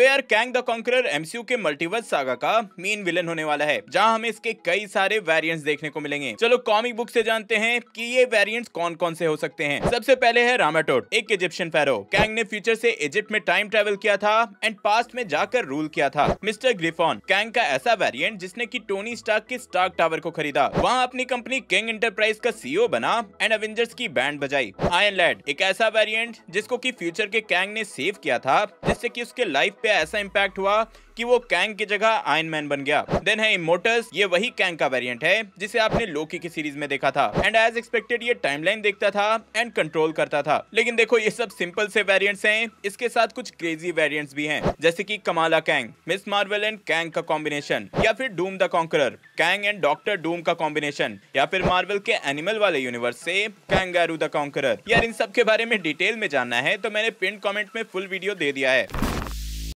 तो यार Kang the conqueror MCU के मल्टीवर्स सागा का मेन विलन होने वाला है जहां हमें इसके कई सारे वेरिएंट्स देखने को मिलेंगे चलो कॉमिक बुक से जानते हैं कि ये वेरिएंट्स कौन कौन से हो सकते हैं सबसे पहले है रामाटोट एक इजिप्शियन फेरो कैंग ने फ्यूचर से इजिप्ट में टाइम ट्रेवल किया था एंड पास्ट में जाकर रूल किया था मिस्टर ग्रिफोन कैंग का ऐसा वेरियंट जिसने की टोनी स्टार्क के स्टार्क टावर को खरीदा वहाँ अपनी कंपनी किंग इंटरप्राइज का सीओ e बना एंड अवेंजर्स की बैंड बजाई आयन लैड एक ऐसा वेरियंट जिसको की फ्यूचर के कैंग ने सेव किया था जिससे की उसके लाइफ पे ऐसा इम्पैक्ट हुआ कि वो कैंग की जगह आयन मैन बन गया देन है इमोटर्स ये वही कैंग का वेरिएंट है जिसे आपने लोकी की सीरीज में देखा था एंड एज एक्सपेक्टेड ये टाइमलाइन देखता था एंड कंट्रोल करता था लेकिन देखो ये सब सिंपल से वेरिएंट्स हैं इसके साथ कुछ क्रेजी वेरिएंट्स भी हैं जैसे कि Kamala Kang Ms Marvel and Kang का कॉम्बिनेशन या फिर Doom the conqueror Kang and doctor Doom का कॉम्बिनेशन या फिर मार्वल के एनिमल वाले यूनिवर्स से कैंग द कॉन्करर यार इन सब के बारे में डिटेल में जानना है तो मैंने पिन कॉमेंट में फुल वीडियो दे दिया है